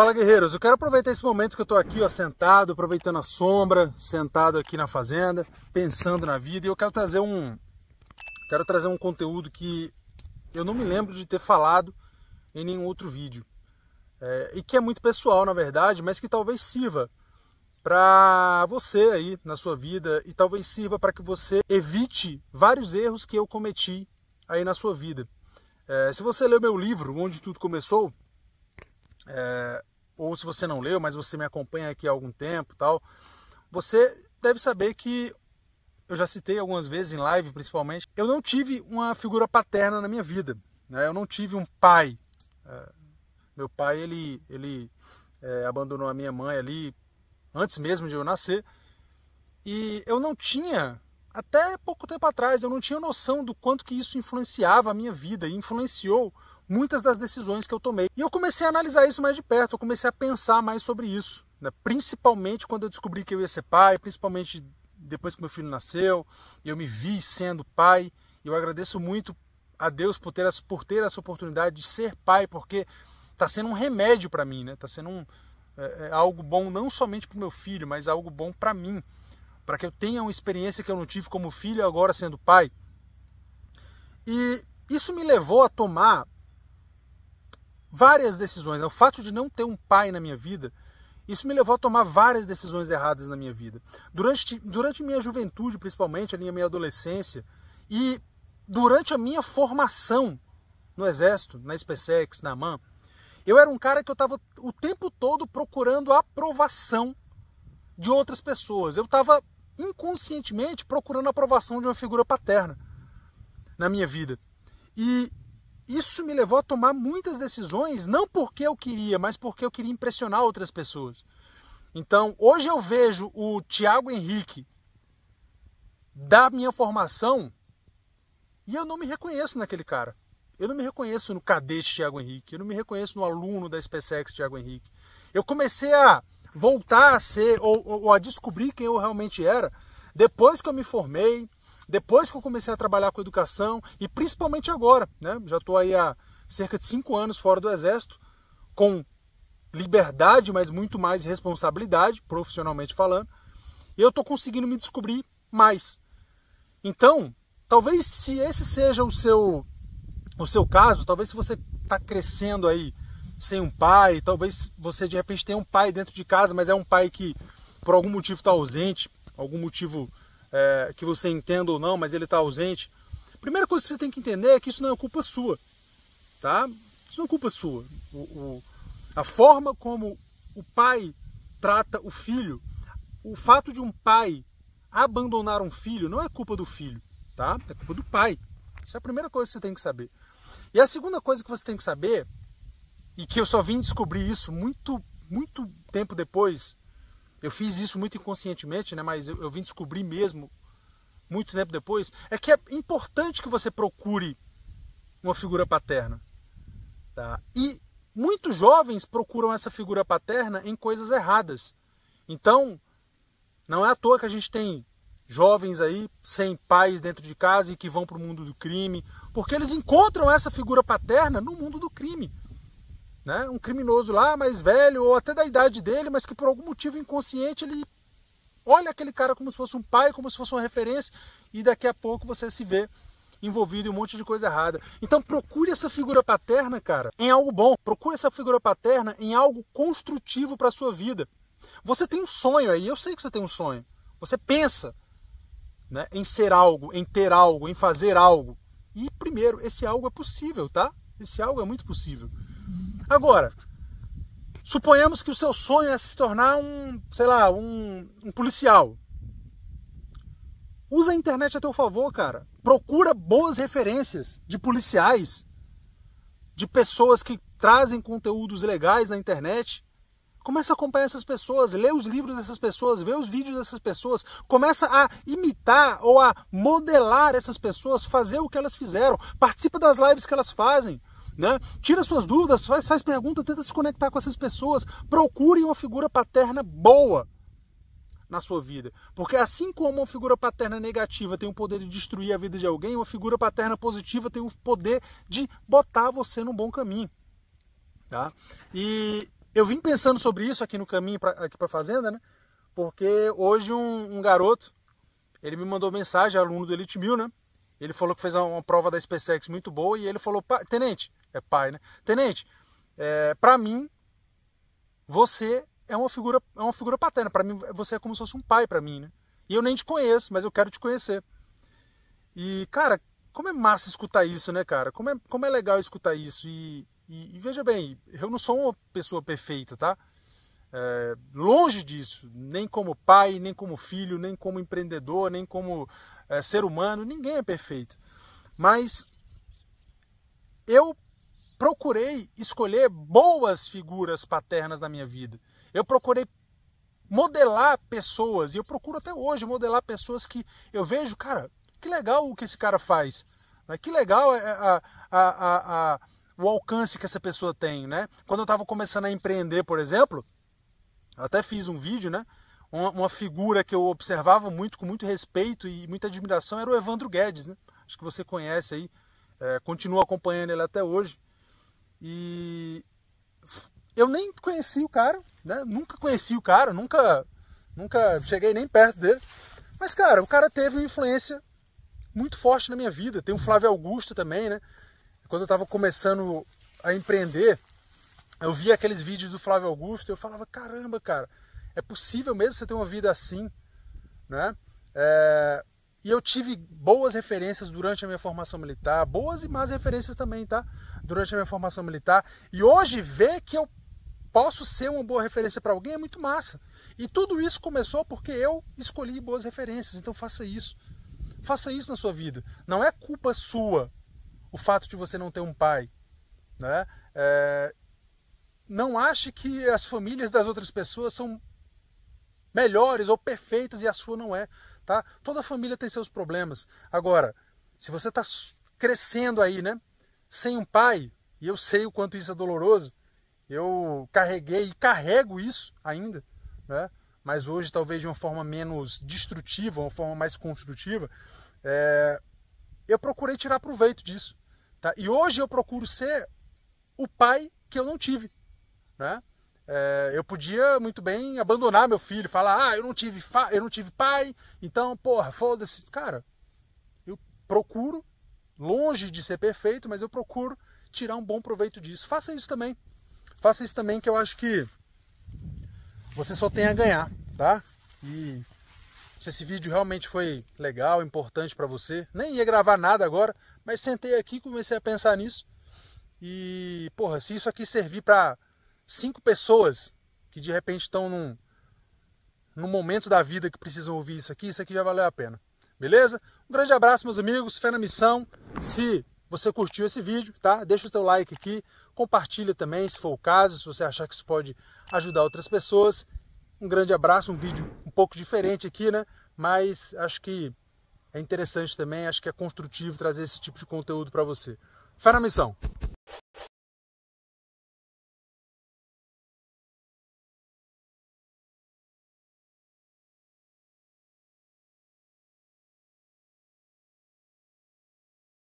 Fala guerreiros, eu quero aproveitar esse momento que eu estou aqui ó, sentado, aproveitando a sombra, sentado aqui na fazenda, pensando na vida, e eu quero trazer um quero trazer um conteúdo que eu não me lembro de ter falado em nenhum outro vídeo. É, e que é muito pessoal, na verdade, mas que talvez sirva para você aí na sua vida e talvez sirva para que você evite vários erros que eu cometi aí na sua vida. É, se você ler meu livro, Onde Tudo Começou, é, ou se você não leu, mas você me acompanha aqui há algum tempo, tal, você deve saber que eu já citei algumas vezes em live, principalmente, eu não tive uma figura paterna na minha vida. Né? Eu não tive um pai. É, meu pai ele ele é, abandonou a minha mãe ali antes mesmo de eu nascer e eu não tinha até pouco tempo atrás eu não tinha noção do quanto que isso influenciava a minha vida e influenciou muitas das decisões que eu tomei. E eu comecei a analisar isso mais de perto, eu comecei a pensar mais sobre isso. Né? Principalmente quando eu descobri que eu ia ser pai, principalmente depois que meu filho nasceu, eu me vi sendo pai. Eu agradeço muito a Deus por ter, por ter essa oportunidade de ser pai, porque está sendo um remédio para mim, né? Está sendo um, é, é, algo bom não somente para o meu filho, mas algo bom para mim, para que eu tenha uma experiência que eu não tive como filho agora sendo pai. E isso me levou a tomar várias decisões. O fato de não ter um pai na minha vida, isso me levou a tomar várias decisões erradas na minha vida. Durante, durante minha juventude, principalmente, ali a minha adolescência, e durante a minha formação no Exército, na SpaceX, na AMAN, eu era um cara que eu estava o tempo todo procurando a aprovação de outras pessoas. Eu estava inconscientemente procurando a aprovação de uma figura paterna na minha vida. E isso me levou a tomar muitas decisões, não porque eu queria, mas porque eu queria impressionar outras pessoas. Então, hoje eu vejo o Tiago Henrique da minha formação e eu não me reconheço naquele cara. Eu não me reconheço no cadete Tiago Henrique, eu não me reconheço no aluno da SpaceX Tiago Henrique. Eu comecei a voltar a ser ou, ou a descobrir quem eu realmente era depois que eu me formei, depois que eu comecei a trabalhar com educação, e principalmente agora, né? já estou aí há cerca de cinco anos fora do Exército, com liberdade, mas muito mais responsabilidade, profissionalmente falando, e eu estou conseguindo me descobrir mais. Então, talvez se esse seja o seu, o seu caso, talvez se você está crescendo aí sem um pai, talvez você de repente tenha um pai dentro de casa, mas é um pai que por algum motivo está ausente, algum motivo é, que você entenda ou não, mas ele está ausente. Primeira coisa que você tem que entender é que isso não é culpa sua, tá? Isso não é culpa sua. O, o, a forma como o pai trata o filho, o fato de um pai abandonar um filho não é culpa do filho, tá? É culpa do pai. Isso é a primeira coisa que você tem que saber. E a segunda coisa que você tem que saber, e que eu só vim descobrir isso muito, muito tempo depois, eu fiz isso muito inconscientemente, né? Mas eu, eu vim descobrir mesmo muito tempo depois é que é importante que você procure uma figura paterna, tá? E muitos jovens procuram essa figura paterna em coisas erradas. Então, não é à toa que a gente tem jovens aí sem pais dentro de casa e que vão para o mundo do crime, porque eles encontram essa figura paterna no mundo do crime né? Um criminoso lá, mais velho, ou até da idade dele, mas que por algum motivo inconsciente ele olha aquele cara como se fosse um pai, como se fosse uma referência, e daqui a pouco você se vê envolvido em um monte de coisa errada. Então procure essa figura paterna, cara, em algo bom. Procure essa figura paterna em algo construtivo para sua vida. Você tem um sonho aí, eu sei que você tem um sonho. Você pensa né, em ser algo, em ter algo, em fazer algo. E primeiro, esse algo é possível, tá? Esse algo é muito possível. Agora, suponhamos que o seu sonho é se tornar um, sei lá, um, um policial. Usa a internet a teu favor, cara. Procura boas referências de policiais, de pessoas que trazem conteúdos legais na internet. Começa a acompanhar essas pessoas, lê os livros dessas pessoas, vê os vídeos dessas pessoas, começa a imitar ou a modelar essas pessoas, fazer o que elas fizeram, participa das lives que elas fazem, né? Tira suas dúvidas, faz, faz pergunta, tenta se conectar com essas pessoas. Procure uma figura paterna boa na sua vida. Porque assim como uma figura paterna negativa tem o poder de destruir a vida de alguém, uma figura paterna positiva tem o poder de botar você no bom caminho. Tá? E eu vim pensando sobre isso aqui no caminho pra, aqui para a fazenda, né? Porque hoje um, um, garoto, ele me mandou mensagem, aluno do Elite Mil, né? Ele falou que fez uma, uma prova da SpaceX muito boa e ele falou, tenente, é pai, né? Tenente, é, para mim, você é uma figura, é uma figura paterna. Para mim, você é como se fosse um pai para mim, né? E eu nem te conheço, mas eu quero te conhecer. E, cara, como é massa escutar isso, né, cara? Como é, como é legal escutar isso. E, e, e veja bem, eu não sou uma pessoa perfeita, tá? É, longe disso, nem como pai, nem como filho, nem como empreendedor, nem como é, ser humano, ninguém é perfeito. Mas eu procurei escolher boas figuras paternas na minha vida. Eu procurei modelar pessoas, e eu procuro até hoje modelar pessoas que eu vejo, cara, que legal o que esse cara faz, né? que legal é, é, a, a, a, o alcance que essa pessoa tem, né? Quando eu estava começando a empreender, por exemplo, até fiz um vídeo, né? Uma, uma, figura que eu observava muito, com muito respeito e muita admiração, era o Evandro Guedes, né? Acho que você conhece aí, é, continua acompanhando ele até hoje. E eu nem conheci o cara, né? Nunca conheci o cara, nunca, nunca cheguei nem perto dele. Mas, cara, o cara teve uma influência muito forte na minha vida. Tem o Flávio Augusto também, né? Quando eu estava começando a empreender, eu via aqueles vídeos do Flávio Augusto e eu falava, caramba, cara, é possível mesmo você ter uma vida assim, né? É... E eu tive boas referências durante a minha formação militar, boas e más referências também, tá? durante a minha formação militar. E hoje ver que eu posso ser uma boa referência para alguém é muito massa. E tudo isso começou porque eu escolhi boas referências. Então faça isso. Faça isso na sua vida. Não é culpa sua o fato de você não ter um pai. Né? É... Não ache que as famílias das outras pessoas são melhores ou perfeitas e a sua não é. Tá? Toda família tem seus problemas. Agora, se você está crescendo aí, né? sem um pai, e eu sei o quanto isso é doloroso, eu carreguei e carrego isso ainda, né? mas hoje talvez de uma forma menos destrutiva, uma forma mais construtiva, é... eu procurei tirar proveito disso. Tá? E hoje eu procuro ser o pai que eu não tive. Né? É... eu podia muito bem abandonar meu filho, falar, ah, eu não tive, fa... eu não tive pai, então, porra, foda-se. Cara, eu procuro longe de ser perfeito, mas eu procuro tirar um bom proveito disso. Faça isso também. Faça isso também que eu acho que você só tem a ganhar, tá? E se esse vídeo realmente foi legal, importante para você, nem ia gravar nada agora, mas sentei aqui, comecei a pensar nisso. E, porra, se isso aqui servir para cinco pessoas que de repente estão num, num momento da vida que precisam ouvir isso aqui, isso aqui já valeu a pena. Beleza? Um grande abraço, meus amigos. Fé na missão. Se você curtiu esse vídeo, tá? Deixa o seu like aqui, compartilha também, se for o caso, se você achar que isso pode ajudar outras pessoas. Um grande abraço, um vídeo um pouco diferente aqui, né? Mas acho que é interessante também, acho que é construtivo trazer esse tipo de conteúdo para você. Fé na missão!